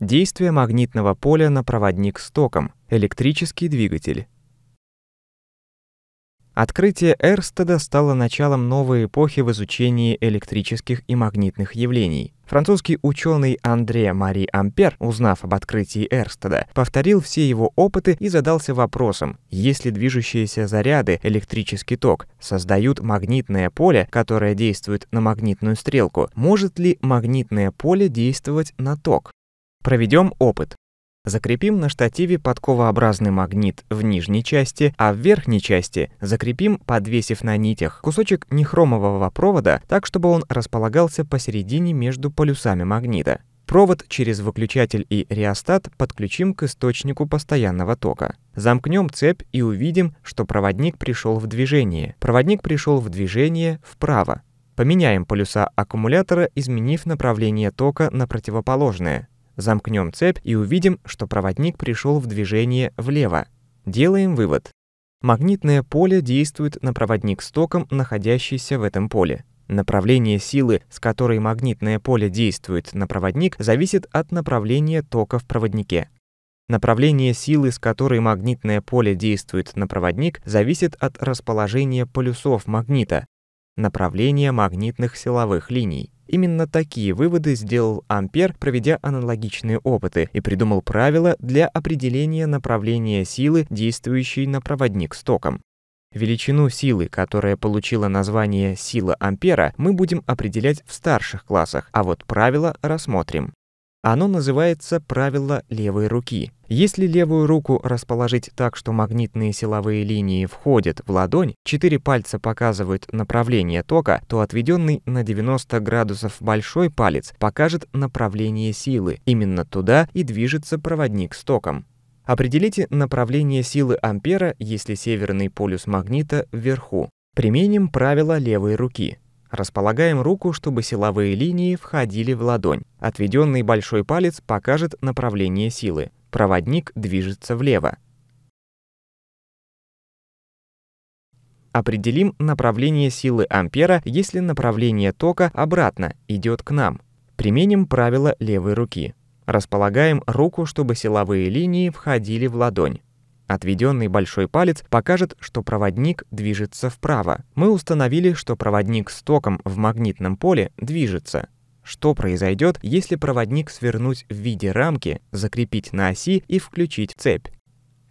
Действие магнитного поля на проводник с током, электрический двигатель. Открытие Эрстеда стало началом новой эпохи в изучении электрических и магнитных явлений. Французский ученый Андре Мари Ампер, узнав об открытии Эрстеда, повторил все его опыты и задался вопросом, если движущиеся заряды, электрический ток, создают магнитное поле, которое действует на магнитную стрелку, может ли магнитное поле действовать на ток? Проведем опыт. Закрепим на штативе подковообразный магнит в нижней части, а в верхней части закрепим, подвесив на нитях, кусочек нехромового провода так, чтобы он располагался посередине между полюсами магнита. Провод через выключатель и реостат подключим к источнику постоянного тока. Замкнем цепь и увидим, что проводник пришел в движение. Проводник пришел в движение вправо. Поменяем полюса аккумулятора, изменив направление тока на противоположное. Замкнем цепь и увидим, что проводник пришел в движение влево. Делаем вывод. Магнитное поле действует на проводник с током, находящийся в этом поле. Направление силы, с которой магнитное поле действует на проводник, зависит от направления тока в проводнике. Направление силы, с которой магнитное поле действует на проводник, зависит от расположения полюсов магнита, направление магнитных силовых линий. Именно такие выводы сделал Ампер, проведя аналогичные опыты, и придумал правила для определения направления силы, действующей на проводник с током. Величину силы, которая получила название «сила ампера», мы будем определять в старших классах, а вот правила рассмотрим. Оно называется «правило левой руки». Если левую руку расположить так, что магнитные силовые линии входят в ладонь, четыре пальца показывают направление тока, то отведенный на 90 градусов большой палец покажет направление силы. Именно туда и движется проводник с током. Определите направление силы ампера, если северный полюс магнита вверху. Применим правило левой руки. Располагаем руку, чтобы силовые линии входили в ладонь. Отведенный большой палец покажет направление силы. Проводник движется влево. Определим направление силы ампера, если направление тока обратно, идет к нам. Применим правило левой руки. Располагаем руку, чтобы силовые линии входили в ладонь. Отведенный большой палец покажет, что проводник движется вправо. Мы установили, что проводник с током в магнитном поле движется. Что произойдет, если проводник свернуть в виде рамки, закрепить на оси и включить цепь?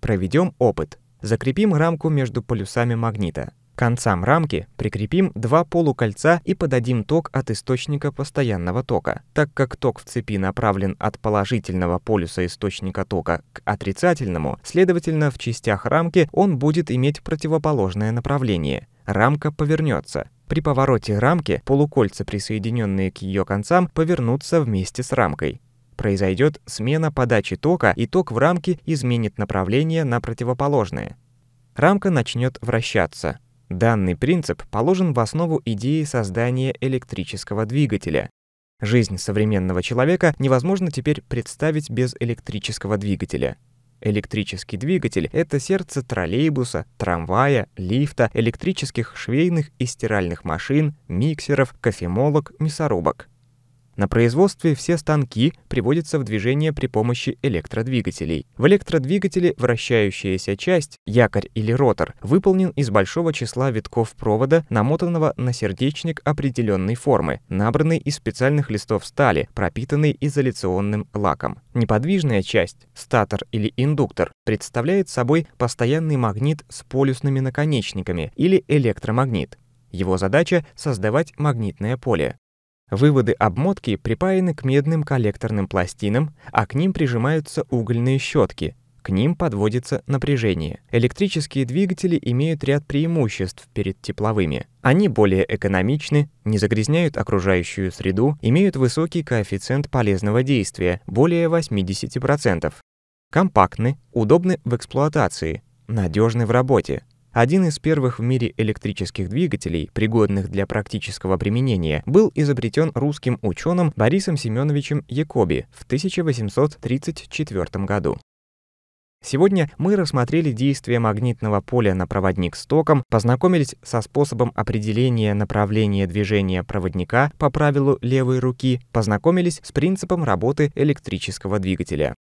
Проведем опыт. Закрепим рамку между полюсами магнита. К концам рамки прикрепим два полукольца и подадим ток от источника постоянного тока. Так как ток в цепи направлен от положительного полюса источника тока к отрицательному, следовательно, в частях рамки он будет иметь противоположное направление. Рамка повернется. При повороте рамки полукольца, присоединенные к ее концам, повернутся вместе с рамкой произойдет смена подачи тока, и ток в рамке изменит направление на противоположное. Рамка начнет вращаться. Данный принцип положен в основу идеи создания электрического двигателя. Жизнь современного человека невозможно теперь представить без электрического двигателя. Электрический двигатель — это сердце троллейбуса, трамвая, лифта, электрических швейных и стиральных машин, миксеров, кофемолок, мясорубок. На производстве все станки приводятся в движение при помощи электродвигателей. В электродвигателе вращающаяся часть, якорь или ротор, выполнен из большого числа витков провода, намотанного на сердечник определенной формы, набранный из специальных листов стали, пропитанный изоляционным лаком. Неподвижная часть, статор или индуктор, представляет собой постоянный магнит с полюсными наконечниками или электромагнит. Его задача — создавать магнитное поле. Выводы обмотки припаяны к медным коллекторным пластинам, а к ним прижимаются угольные щетки. К ним подводится напряжение. Электрические двигатели имеют ряд преимуществ перед тепловыми. Они более экономичны, не загрязняют окружающую среду, имеют высокий коэффициент полезного действия, более 80%. Компактны, удобны в эксплуатации, надежны в работе. Один из первых в мире электрических двигателей, пригодных для практического применения, был изобретен русским ученым Борисом Семеновичем Якоби в 1834 году. Сегодня мы рассмотрели действие магнитного поля на проводник с током, познакомились со способом определения направления движения проводника по правилу левой руки, познакомились с принципом работы электрического двигателя.